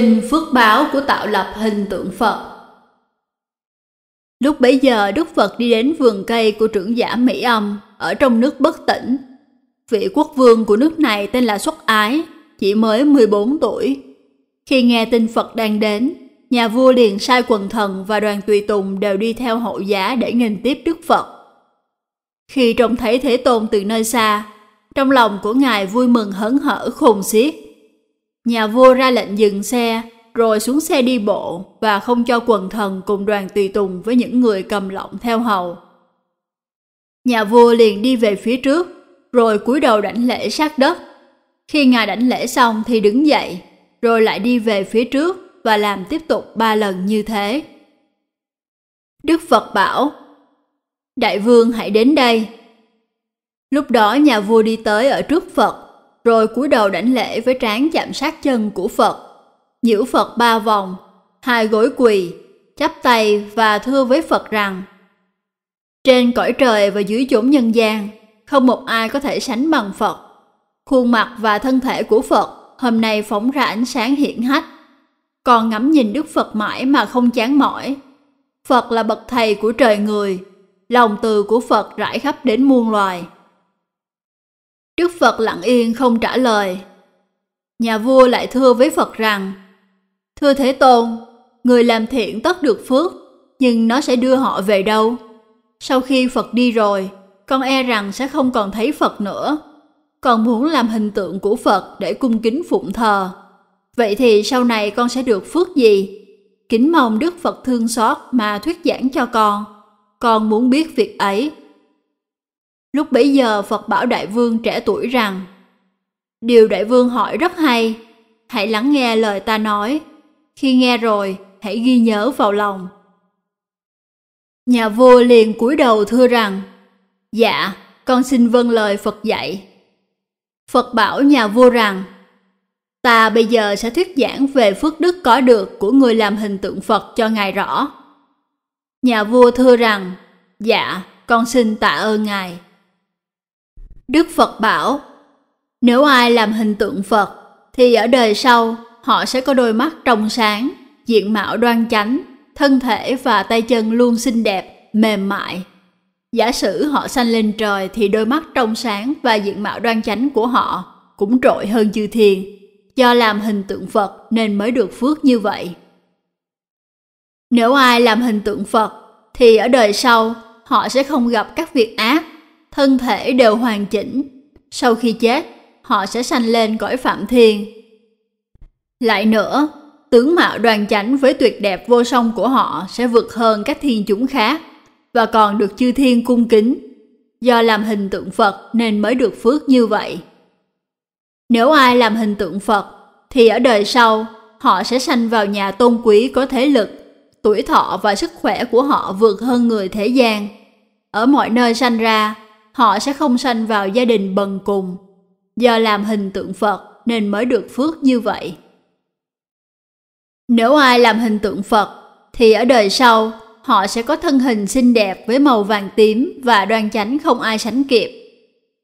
trình phước báo của tạo lập hình tượng Phật. Lúc bấy giờ Đức Phật đi đến vườn cây của trưởng giả Mỹ Âm ở trong nước bất tỉnh. Vị quốc vương của nước này tên là Xuất Ái, chỉ mới 14 tuổi. Khi nghe tin Phật đang đến, nhà vua liền sai quần thần và đoàn tùy tùng đều đi theo hộ giá để nghênh tiếp Đức Phật. Khi trông thấy Thế Tôn từ nơi xa, trong lòng của ngài vui mừng hớn hở khùng xiết Nhà vua ra lệnh dừng xe, rồi xuống xe đi bộ và không cho quần thần cùng đoàn tùy tùng với những người cầm lọng theo hầu. Nhà vua liền đi về phía trước, rồi cúi đầu đảnh lễ sát đất. Khi ngài đảnh lễ xong thì đứng dậy, rồi lại đi về phía trước và làm tiếp tục ba lần như thế. Đức Phật bảo, Đại vương hãy đến đây. Lúc đó nhà vua đi tới ở trước Phật rồi cúi đầu đảnh lễ với trán chạm sát chân của Phật, nhiễu Phật ba vòng, hai gối quỳ, chắp tay và thưa với Phật rằng Trên cõi trời và dưới chốn nhân gian, không một ai có thể sánh bằng Phật. Khuôn mặt và thân thể của Phật hôm nay phóng ra ánh sáng hiển hách. Còn ngắm nhìn Đức Phật mãi mà không chán mỏi. Phật là bậc thầy của trời người, lòng từ của Phật rải khắp đến muôn loài. Đức Phật lặng yên không trả lời. Nhà vua lại thưa với Phật rằng, Thưa Thế Tôn, người làm thiện tất được phước, nhưng nó sẽ đưa họ về đâu? Sau khi Phật đi rồi, con e rằng sẽ không còn thấy Phật nữa. Con muốn làm hình tượng của Phật để cung kính phụng thờ. Vậy thì sau này con sẽ được phước gì? Kính mong Đức Phật thương xót mà thuyết giảng cho con. Con muốn biết việc ấy Lúc bấy giờ Phật bảo đại vương trẻ tuổi rằng Điều đại vương hỏi rất hay, hãy lắng nghe lời ta nói. Khi nghe rồi, hãy ghi nhớ vào lòng. Nhà vua liền cúi đầu thưa rằng Dạ, con xin vâng lời Phật dạy. Phật bảo nhà vua rằng Ta bây giờ sẽ thuyết giảng về phước đức có được của người làm hình tượng Phật cho Ngài rõ. Nhà vua thưa rằng, dạ, con xin tạ ơn Ngài. Đức Phật bảo, nếu ai làm hình tượng Phật thì ở đời sau họ sẽ có đôi mắt trong sáng, diện mạo đoan chánh, thân thể và tay chân luôn xinh đẹp, mềm mại. Giả sử họ sanh lên trời thì đôi mắt trong sáng và diện mạo đoan chánh của họ cũng trội hơn chư thiên, do làm hình tượng Phật nên mới được phước như vậy. Nếu ai làm hình tượng Phật thì ở đời sau họ sẽ không gặp các việc ác thân thể đều hoàn chỉnh. Sau khi chết, họ sẽ sanh lên cõi phạm thiên. Lại nữa, tướng mạo đoàn chánh với tuyệt đẹp vô song của họ sẽ vượt hơn các thiên chúng khác và còn được chư thiên cung kính. Do làm hình tượng Phật nên mới được phước như vậy. Nếu ai làm hình tượng Phật thì ở đời sau họ sẽ sanh vào nhà tôn quý có thế lực, tuổi thọ và sức khỏe của họ vượt hơn người thế gian. Ở mọi nơi sanh ra, họ sẽ không sanh vào gia đình bần cùng. Do làm hình tượng Phật nên mới được phước như vậy. Nếu ai làm hình tượng Phật thì ở đời sau họ sẽ có thân hình xinh đẹp với màu vàng tím và đoan chánh không ai sánh kịp.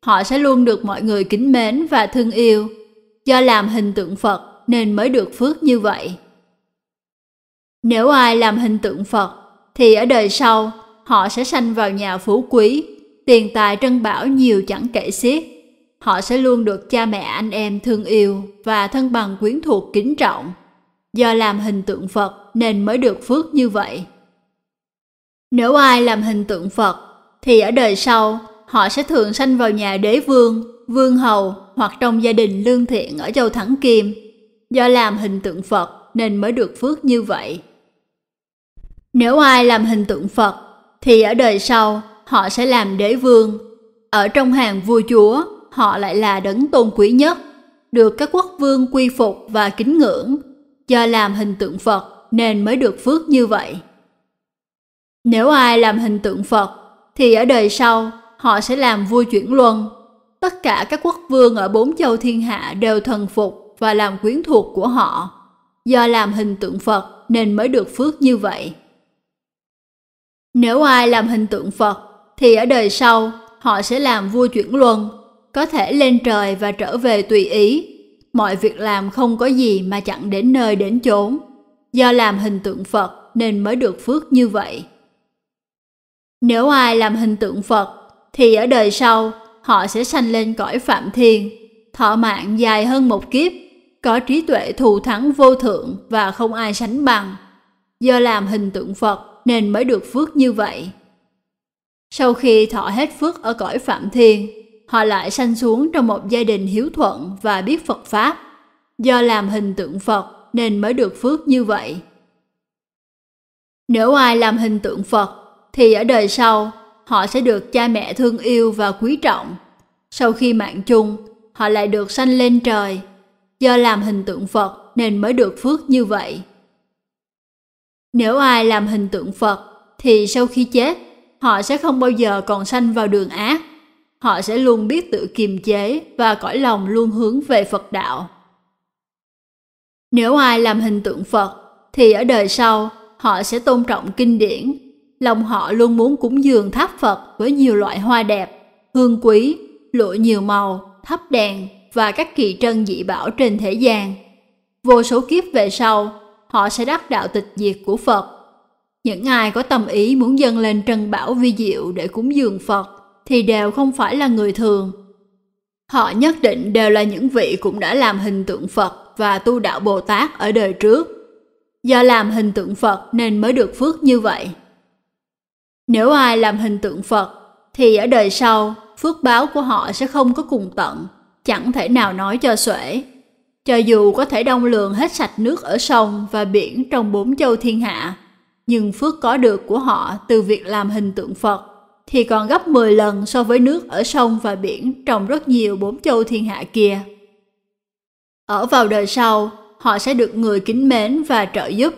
Họ sẽ luôn được mọi người kính mến và thương yêu. Do làm hình tượng Phật nên mới được phước như vậy. Nếu ai làm hình tượng Phật thì ở đời sau họ sẽ sanh vào nhà phú quý tiền tài trân bảo nhiều chẳng kể xiết. Họ sẽ luôn được cha mẹ anh em thương yêu và thân bằng quyến thuộc kính trọng. Do làm hình tượng Phật nên mới được phước như vậy. Nếu ai làm hình tượng Phật thì ở đời sau họ sẽ thường sanh vào nhà đế vương, vương hầu hoặc trong gia đình lương thiện ở châu Thắng Kim. Do làm hình tượng Phật nên mới được phước như vậy. Nếu ai làm hình tượng Phật thì ở đời sau họ sẽ làm đế vương. Ở trong hàng vua chúa, họ lại là đấng tôn quý nhất, được các quốc vương quy phục và kính ngưỡng, do làm hình tượng Phật nên mới được phước như vậy. Nếu ai làm hình tượng Phật, thì ở đời sau họ sẽ làm vua chuyển luân. Tất cả các quốc vương ở bốn châu thiên hạ đều thần phục và làm quyến thuộc của họ. Do làm hình tượng Phật nên mới được phước như vậy. Nếu ai làm hình tượng Phật thì ở đời sau họ sẽ làm vua chuyển luân, có thể lên trời và trở về tùy ý. Mọi việc làm không có gì mà chẳng đến nơi đến chốn. Do làm hình tượng Phật nên mới được phước như vậy. Nếu ai làm hình tượng Phật thì ở đời sau họ sẽ sanh lên cõi phạm thiên, thọ mạng dài hơn một kiếp, có trí tuệ thù thắng vô thượng và không ai sánh bằng. Do làm hình tượng Phật nên mới được phước như vậy. Sau khi thọ hết phước ở cõi Phạm Thiên, họ lại sanh xuống trong một gia đình hiếu thuận và biết Phật Pháp. Do làm hình tượng Phật nên mới được phước như vậy. Nếu ai làm hình tượng Phật thì ở đời sau họ sẽ được cha mẹ thương yêu và quý trọng. Sau khi mạng chung, họ lại được sanh lên trời. Do làm hình tượng Phật nên mới được phước như vậy. Nếu ai làm hình tượng Phật thì sau khi chết Họ sẽ không bao giờ còn sanh vào đường ác. Họ sẽ luôn biết tự kiềm chế và cõi lòng luôn hướng về Phật đạo. Nếu ai làm hình tượng Phật, thì ở đời sau họ sẽ tôn trọng kinh điển. Lòng họ luôn muốn cúng dường tháp Phật với nhiều loại hoa đẹp, hương quý, lụa nhiều màu, thắp đèn và các kỳ trân dị bảo trên thế gian. Vô số kiếp về sau, họ sẽ đắc đạo tịch diệt của Phật những ai có tâm ý muốn dâng lên Trần bảo vi diệu để cúng dường Phật thì đều không phải là người thường. Họ nhất định đều là những vị cũng đã làm hình tượng Phật và tu đạo Bồ Tát ở đời trước. Do làm hình tượng Phật nên mới được phước như vậy. Nếu ai làm hình tượng Phật thì ở đời sau phước báo của họ sẽ không có cùng tận, chẳng thể nào nói cho xuể. Cho dù có thể đông lường hết sạch nước ở sông và biển trong bốn châu thiên hạ, nhưng phước có được của họ từ việc làm hình tượng Phật thì còn gấp 10 lần so với nước ở sông và biển trong rất nhiều bốn châu thiên hạ kia. Ở vào đời sau, họ sẽ được người kính mến và trợ giúp.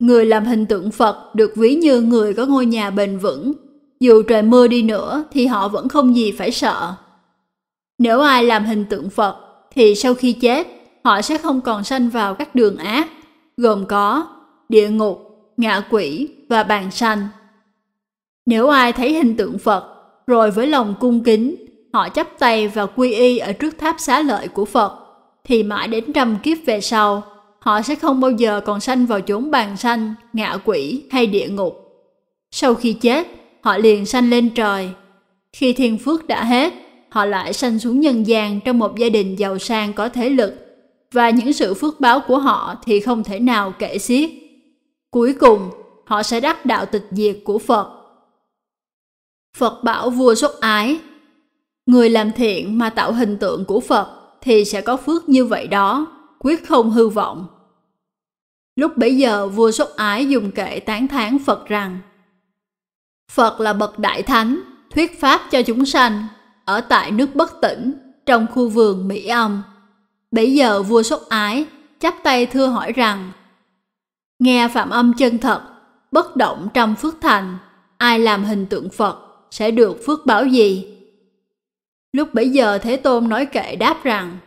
Người làm hình tượng Phật được ví như người có ngôi nhà bền vững, dù trời mưa đi nữa thì họ vẫn không gì phải sợ. Nếu ai làm hình tượng Phật thì sau khi chết, họ sẽ không còn sanh vào các đường ác, gồm có địa ngục, ngạ quỷ và bàn sanh. Nếu ai thấy hình tượng Phật, rồi với lòng cung kính, họ chắp tay và quy y ở trước tháp xá lợi của Phật, thì mãi đến trăm kiếp về sau, họ sẽ không bao giờ còn sanh vào chốn bàn sanh, ngạ quỷ hay địa ngục. Sau khi chết, họ liền sanh lên trời. Khi thiên phước đã hết, họ lại sanh xuống nhân gian trong một gia đình giàu sang có thế lực, và những sự phước báo của họ thì không thể nào kể xiết. Cuối cùng, họ sẽ đắc đạo tịch diệt của Phật. Phật bảo vua xuất ái, người làm thiện mà tạo hình tượng của Phật thì sẽ có phước như vậy đó, quyết không hư vọng. Lúc bấy giờ vua xuất ái dùng kệ tán thán Phật rằng Phật là bậc đại thánh, thuyết pháp cho chúng sanh, ở tại nước bất tỉnh, trong khu vườn Mỹ Âm. Bấy giờ vua xuất ái chắp tay thưa hỏi rằng nghe phạm âm chân thật bất động trong phước thành ai làm hình tượng phật sẽ được phước báo gì lúc bấy giờ thế tôn nói kệ đáp rằng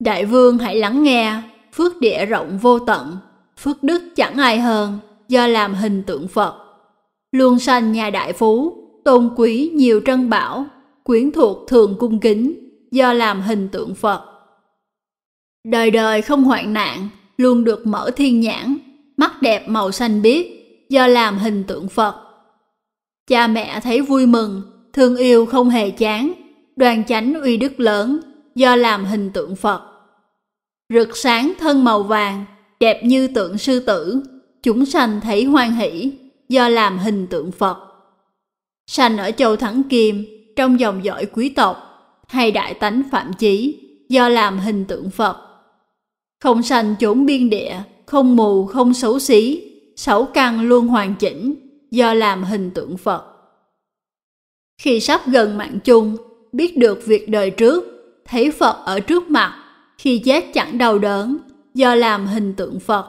đại vương hãy lắng nghe phước địa rộng vô tận phước đức chẳng ai hơn do làm hình tượng phật luôn sanh nhà đại phú tôn quý nhiều trân bảo quyến thuộc thường cung kính do làm hình tượng phật đời đời không hoạn nạn luôn được mở thiên nhãn, mắt đẹp màu xanh biếc, do làm hình tượng Phật. Cha mẹ thấy vui mừng, thương yêu không hề chán, đoàn chánh uy đức lớn, do làm hình tượng Phật. Rực sáng thân màu vàng, đẹp như tượng sư tử, chúng sanh thấy hoan hỷ, do làm hình tượng Phật. Sanh ở châu Thắng Kim, trong dòng dõi quý tộc, hay đại tánh phạm chí, do làm hình tượng Phật không sanh chốn biên địa, không mù, không xấu xí, sáu căn luôn hoàn chỉnh, do làm hình tượng Phật. Khi sắp gần mạng chung, biết được việc đời trước, thấy Phật ở trước mặt, khi chết chẳng đau đớn, do làm hình tượng Phật.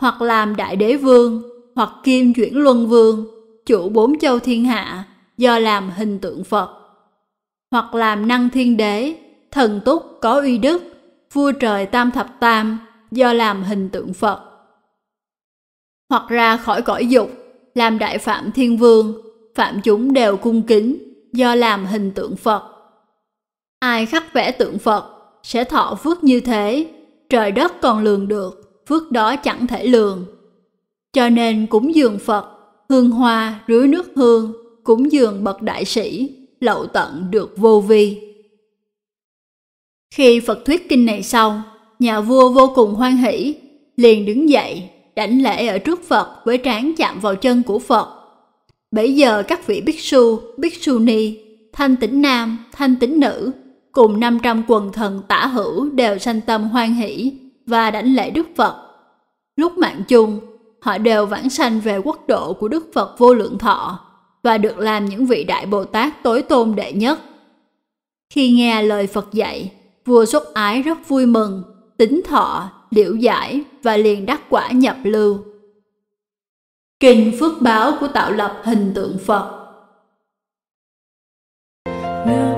Hoặc làm Đại Đế Vương, hoặc Kim Chuyển Luân Vương, chủ bốn châu thiên hạ, do làm hình tượng Phật. Hoặc làm Năng Thiên Đế, thần túc có uy đức, vua trời tam thập tam do làm hình tượng Phật. Hoặc ra khỏi cõi dục, làm đại phạm thiên vương, phạm chúng đều cung kính do làm hình tượng Phật. Ai khắc vẽ tượng Phật sẽ thọ phước như thế, trời đất còn lường được, phước đó chẳng thể lường. Cho nên cúng dường Phật, hương hoa, rưới nước hương, cúng dường bậc đại sĩ, lậu tận được vô vi. Khi Phật thuyết kinh này xong, nhà vua vô cùng hoan hỷ, liền đứng dậy, đảnh lễ ở trước Phật với trán chạm vào chân của Phật. Bây giờ các vị Bích Su, Bích Su Ni, thanh tĩnh nam, thanh tĩnh nữ, cùng 500 quần thần tả hữu đều sanh tâm hoan hỷ và đảnh lễ Đức Phật. Lúc mạng chung, họ đều vãng sanh về quốc độ của Đức Phật vô lượng thọ và được làm những vị Đại Bồ Tát tối tôn đệ nhất. Khi nghe lời Phật dạy, Vua xuất ái rất vui mừng, tính thọ, liễu giải và liền đắc quả nhập lưu. Kinh phước báo của tạo lập hình tượng Phật. Nương